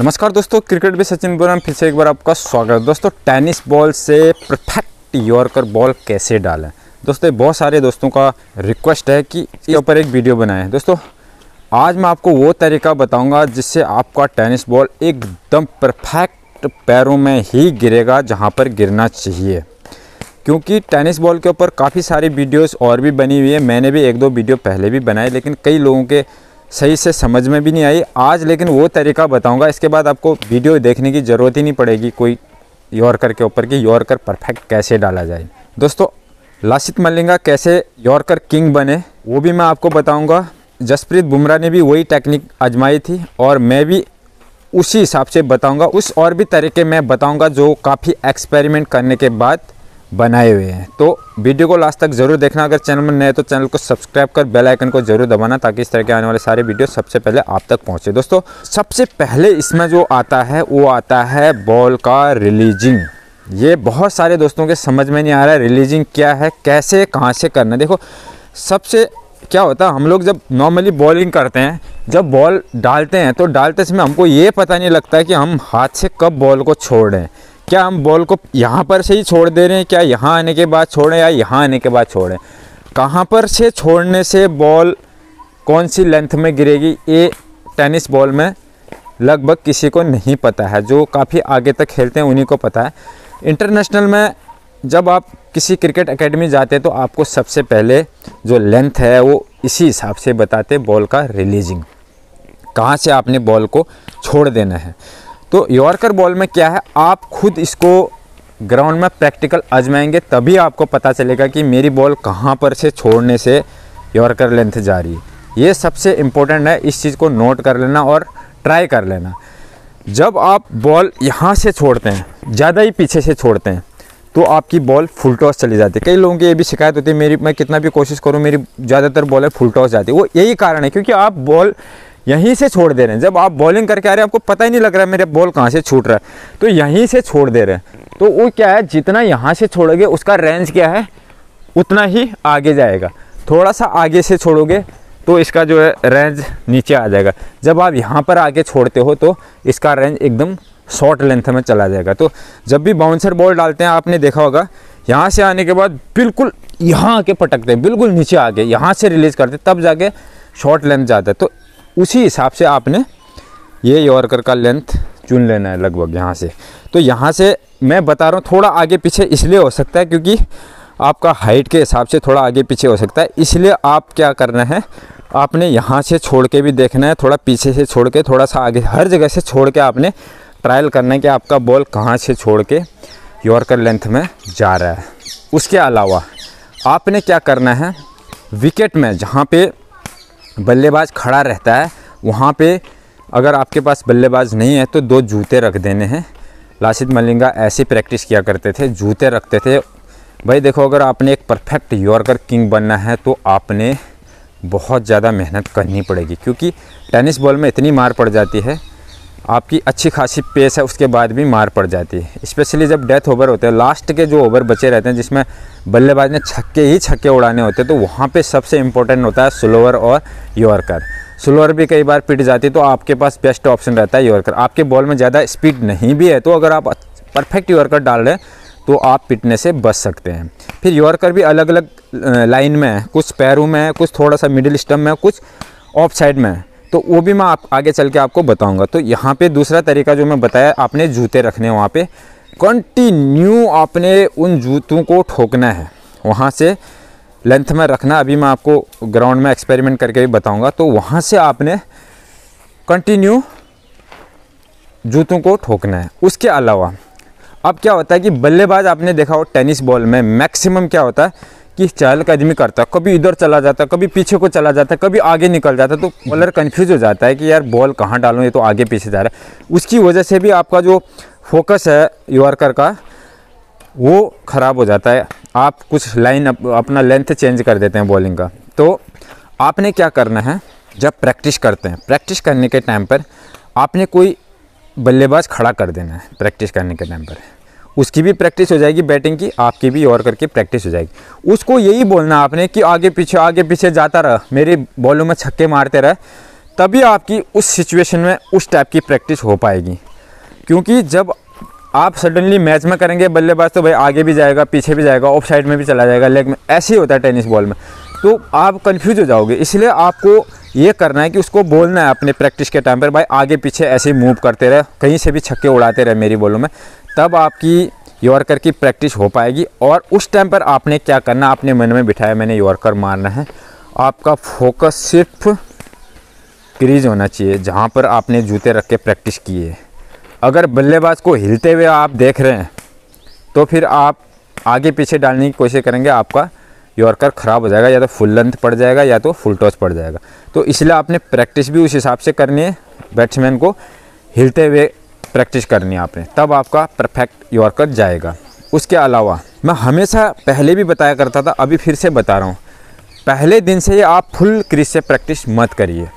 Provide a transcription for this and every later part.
नमस्कार दोस्तों क्रिकेट भी सचिन बोरा फिर से एक बार आपका स्वागत दोस्तों टेनिस बॉल से परफेक्ट यॉर्कर बॉल कैसे डालें दोस्तों बहुत सारे दोस्तों का रिक्वेस्ट है कि इसके ऊपर एक वीडियो बनाएं दोस्तों आज मैं आपको वो तरीका बताऊंगा जिससे आपका टेनिस बॉल एकदम परफेक्ट पैरों में ही गिरेगा जहाँ पर गिरना चाहिए क्योंकि टेनिस बॉल के ऊपर काफ़ी सारी वीडियोज़ और भी बनी हुई है मैंने भी एक दो वीडियो पहले भी बनाए लेकिन कई लोगों के सही से समझ में भी नहीं आई आज लेकिन वो तरीका बताऊंगा इसके बाद आपको वीडियो देखने की ज़रूरत ही नहीं पड़ेगी कोई यॉर्कर के ऊपर कि यॉर्कर परफेक्ट कैसे डाला जाए दोस्तों लाशित मलिंगा कैसे यॉर्कर किंग बने वो भी मैं आपको बताऊंगा जसप्रीत बुमराह ने भी वही टेक्निक आजमाई थी और मैं भी उसी हिसाब से बताऊंगा उस और भी तरीके मैं बताऊंगा जो काफ़ी एक्सपेरिमेंट करने के बाद बनाए हुए हैं तो वीडियो को लास्ट तक जरूर देखना अगर चैनल में नए तो चैनल को सब्सक्राइब कर बेल आइकन को जरूर दबाना ताकि इस तरह के आने वाले सारे वीडियो सबसे पहले आप तक पहुंचे दोस्तों सबसे पहले इसमें जो आता है वो आता है बॉल का रिलीजिंग ये बहुत सारे दोस्तों के समझ में नहीं आ रहा है रिलीजिंग क्या है कैसे कहाँ से करना देखो सबसे क्या होता है हम लोग जब नॉर्मली बॉलिंग करते हैं जब बॉल डालते हैं तो डालते समय हमको ये पता नहीं लगता कि हम हाथ से कब बॉल को छोड़ें क्या हम बॉल को यहाँ पर से ही छोड़ दे रहे हैं क्या यहाँ आने के बाद छोड़ें या यहाँ आने के बाद छोड़ें कहाँ पर से छोड़ने से बॉल कौन सी लेंथ में गिरेगी ये टेनिस बॉल में लगभग किसी को नहीं पता है जो काफ़ी आगे तक खेलते हैं उन्हीं को पता है इंटरनेशनल में जब आप किसी क्रिकेट एकेडमी जाते हैं तो आपको सबसे पहले जो लेंथ है वो इसी हिसाब से बताते बॉल का रिलीजिंग कहाँ से आपने बॉल को छोड़ देना है तो यॉर्कर बॉल में क्या है आप खुद इसको ग्राउंड में प्रैक्टिकल आजमाएंगे तभी आपको पता चलेगा कि मेरी बॉल कहाँ पर से छोड़ने से यॉर्कर लेंथ जा रही है ये सबसे इम्पोर्टेंट है इस चीज़ को नोट कर लेना और ट्राई कर लेना जब आप बॉल यहाँ से छोड़ते हैं ज़्यादा ही पीछे से छोड़ते हैं तो आपकी बॉल फुल टॉस चली जाती है कई लोगों की ये भी शिकायत होती है मेरी मैं कितना भी कोशिश करूँ मेरी ज़्यादातर बॉलें फुल टॉस जाती है वो यही कारण है क्योंकि आप बॉल यहीं से छोड़ दे रहे हैं जब आप बॉलिंग करके आ रहे हैं आपको पता ही नहीं लग रहा है मेरे बॉल कहाँ से छूट रहा है तो यहीं से छोड़ दे रहे हैं तो वो क्या है जितना यहाँ से छोड़ोगे उसका रेंज क्या है उतना ही आगे जाएगा थोड़ा सा आगे से छोड़ोगे तो इसका जो है रेंज नीचे आ जाएगा जब आप यहाँ पर आगे छोड़ते हो तो इसका रेंज एकदम शॉर्ट लेंथ में चला जाएगा तो जब भी बाउंसर बॉल डालते हैं आपने देखा होगा यहाँ से आने के बाद बिल्कुल यहाँ आके पटकते हैं बिल्कुल नीचे आके यहाँ से रिलीज़ करते तब जाके शॉर्ट लेंथ जाता है तो उसी हिसाब से आपने ये यॉर्कर का लेंथ चुन लेना है लगभग यहाँ से तो यहाँ से मैं बता रहा हूँ थोड़ा आगे पीछे इसलिए हो सकता है क्योंकि आपका हाइट के हिसाब से थोड़ा आगे पीछे हो सकता है इसलिए आप क्या करना है आपने यहाँ से छोड़ के भी देखना है थोड़ा पीछे से छोड़ के थोड़ा सा आगे हर जगह से छोड़ के आपने ट्रायल करना है कि आपका बॉल कहाँ से छोड़ के यॉर्कर लेंथ में जा रहा है उसके अलावा आपने क्या करना है विकेट में जहाँ पे बल्लेबाज खड़ा रहता है वहाँ पे अगर आपके पास बल्लेबाज नहीं है तो दो जूते रख देने हैं लाशिद मलिंगा ऐसी प्रैक्टिस किया करते थे जूते रखते थे भाई देखो अगर आपने एक परफेक्ट यॉर्कर किंग बनना है तो आपने बहुत ज़्यादा मेहनत करनी पड़ेगी क्योंकि टेनिस बॉल में इतनी मार पड़ जाती है आपकी अच्छी खासी पेस है उसके बाद भी मार पड़ जाती है स्पेशली जब डेथ ओवर होते हैं लास्ट के जो ओवर बचे रहते हैं जिसमें बल्लेबाज ने छक्के ही छक्के उड़ाने होते हैं तो वहाँ पे सबसे इम्पोर्टेंट होता है स्लोअर और यॉर्कर स्लोअर भी कई बार पिट जाती है तो आपके पास बेस्ट ऑप्शन रहता है यॉर्कर आपके बॉल में ज़्यादा स्पीड नहीं भी है तो अगर आप परफेक्ट यॉर्कर डाल रहे तो आप पिटने से बच सकते हैं फिर यॉर्कर भी अलग अलग लाइन में है कुछ पैरों में है कुछ थोड़ा सा मिडिल स्टम में है कुछ ऑफ साइड में है तो वो भी मैं आप आगे चल के आपको बताऊंगा तो यहाँ पे दूसरा तरीका जो मैं बताया आपने जूते रखने वहाँ पे कंटिन्यू आपने उन जूतों को ठोकना है वहाँ से लेंथ में रखना अभी मैं आपको ग्राउंड में एक्सपेरिमेंट करके भी बताऊँगा तो वहाँ से आपने कंटिन्यू जूतों को ठोकना है उसके अलावा अब क्या होता है कि बल्लेबाज आपने देखा हो टेनिस बॉल में मैक्सिमम क्या होता है कि चाल का आदमी करता कभी इधर चला जाता कभी पीछे को चला जाता कभी आगे निकल जाता तो बॉलर मतलब कन्फ्यूज हो जाता है कि यार बॉल कहाँ डालूँ ये तो आगे पीछे जा रहा है उसकी वजह से भी आपका जो फोकस है यॉर्कर का वो ख़राब हो जाता है आप कुछ लाइन अप, अपना लेंथ चेंज कर देते हैं बॉलिंग का तो आपने क्या करना है जब प्रैक्टिस करते हैं प्रैक्टिस करने के टाइम पर आपने कोई बल्लेबाज खड़ा कर देना है प्रैक्टिस करने के टाइम पर उसकी भी प्रैक्टिस हो जाएगी बैटिंग की आपकी भी और करके प्रैक्टिस हो जाएगी उसको यही बोलना आपने कि आगे पीछे आगे पीछे जाता रह मेरे बॉलों में छक्के मारते रहे तभी आपकी उस सिचुएशन में उस टाइप की प्रैक्टिस हो पाएगी क्योंकि जब आप सडनली मैच में करेंगे बल्लेबाज तो भाई आगे भी जाएगा पीछे भी जाएगा ऑफ साइड में भी चला जाएगा लेग में ऐसे ही होता है टेनिस बॉल में तो आप कंफ्यूज हो जाओगे इसलिए आपको ये करना है कि उसको बोलना है अपने प्रैक्टिस के टाइम पर भाई आगे पीछे ऐसे ही मूव करते रहे कहीं से भी छक्के उड़ाते रहे मेरी बॉलों में तब आपकी यॉर्कर की प्रैक्टिस हो पाएगी और उस टाइम पर आपने क्या करना अपने मन में बिठाया मैंने यॉर्कर मारना है आपका फोकस सिर्फ क्रीज होना चाहिए जहाँ पर आपने जूते रख के प्रैक्टिस किए अगर बल्लेबाज को हिलते हुए आप देख रहे हैं तो फिर आप आगे पीछे डालने की कोशिश करेंगे आपका यॉर्कर ख़राब हो जाएगा या तो फुल लेंथ पड़ जाएगा या तो फुल टॉस पड़ जाएगा तो इसलिए आपने प्रैक्टिस भी उस हिसाब से करनी है बैट्समैन को हिलते हुए प्रैक्टिस करनी है आपने तब आपका परफेक्ट यॉर्कर जाएगा उसके अलावा मैं हमेशा पहले भी बताया करता था अभी फिर से बता रहा हूँ पहले दिन से आप फुल क्रिज से प्रैक्टिस मत करिए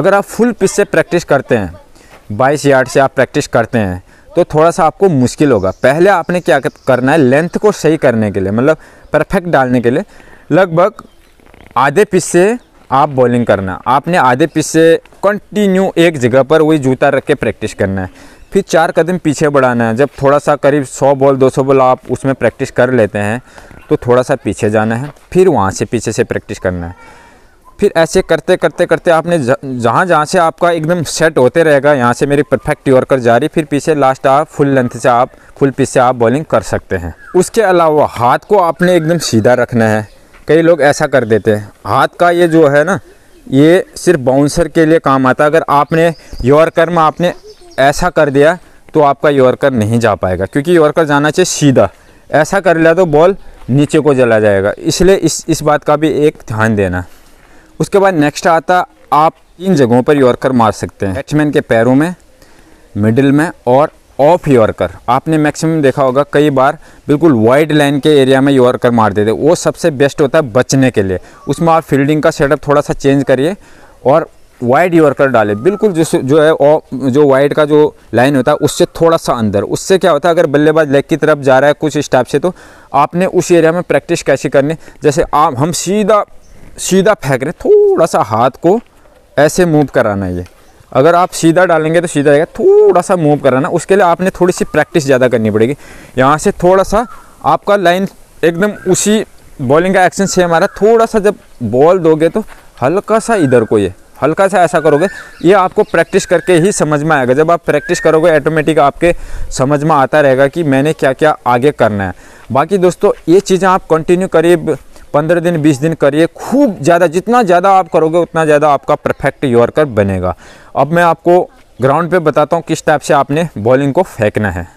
अगर आप फुल पिच से प्रैक्टिस करते हैं बाईस यार्ड से आप प्रैक्टिस करते हैं तो थोड़ा सा आपको मुश्किल होगा पहले आपने क्या करना है लेंथ को सही करने के लिए मतलब परफेक्ट डालने के लिए लगभग आधे पिच से आप बॉलिंग करना आपने आधे पिच से कंटिन्यू एक जगह पर वही जूता रख के प्रैक्टिस करना है फिर चार कदम पीछे बढ़ाना है जब थोड़ा सा करीब 100 बॉल 200 बॉल आप उसमें प्रैक्टिस कर लेते हैं तो थोड़ा सा पीछे जाना है फिर वहाँ से पीछे से प्रैक्टिस करना है फिर ऐसे करते करते करते आपने जहाँ जहाँ से आपका एकदम सेट होते रहेगा यहाँ से मेरी परफेक्ट यॉर्कर जा रही फिर पीछे लास्ट आप फुल लेंथ से आप फुल पीछे आप बॉलिंग कर सकते हैं उसके अलावा हाथ को आपने एकदम सीधा रखना है कई लोग ऐसा कर देते हैं हाथ का ये जो है ना ये सिर्फ बाउंसर के लिए काम आता है अगर आपने यॉर्कर में आपने ऐसा कर दिया तो आपका यॉर्कर नहीं जा पाएगा क्योंकि यॉर्कर जाना चाहिए सीधा ऐसा कर लिया तो बॉल नीचे को जला जाएगा इसलिए इस इस बात का भी एक ध्यान देना उसके बाद नेक्स्ट आता आप तीन जगहों पर यॉर्कर मार सकते हैं बैट्समैन के पैरों में मिडिल में और ऑफ यॉर्कर आपने मैक्सिमम देखा होगा कई बार बिल्कुल वाइड लाइन के एरिया में यॉर्कर मार देते वो सबसे बेस्ट होता है बचने के लिए उसमें आप फील्डिंग का सेटअप थोड़ा सा चेंज करिए और वाइड यॉर्कर डाले बिल्कुल जिस जो है और जो वाइड का जो लाइन होता है उससे थोड़ा सा अंदर उससे क्या होता है अगर बल्लेबाज लेग की तरफ जा रहा है कुछ स्टाफ से तो आपने उस एरिया में प्रैक्टिस कैसे करनी जैसे आप हम सीधा सीधा फेंक रहे थोड़ा सा हाथ को ऐसे मूव कराना ये अगर आप सीधा डालेंगे तो सीधा जाएगा थोड़ा सा मूव कराना उसके लिए आपने थोड़ी सी प्रैक्टिस ज़्यादा करनी पड़ेगी यहाँ से थोड़ा सा आपका लाइन एकदम उसी बॉलिंग का एक्शन सेम आ रहा है थोड़ा सा जब बॉल दोगे तो हल्का सा इधर को ये हल्का सा ऐसा करोगे ये आपको प्रैक्टिस करके ही समझ में आएगा जब आप प्रैक्टिस करोगे ऑटोमेटिक आपके समझ में आता रहेगा कि मैंने क्या क्या आगे करना है बाकी दोस्तों ये चीज़ें आप कंटिन्यू करिए पंद्रह दिन बीस दिन करिए खूब ज़्यादा जितना ज़्यादा आप करोगे उतना ज़्यादा आपका परफेक्ट यॉर्कर बनेगा अब मैं आपको ग्राउंड पे बताता हूँ किस टाइप से आपने बॉलिंग को फेंकना है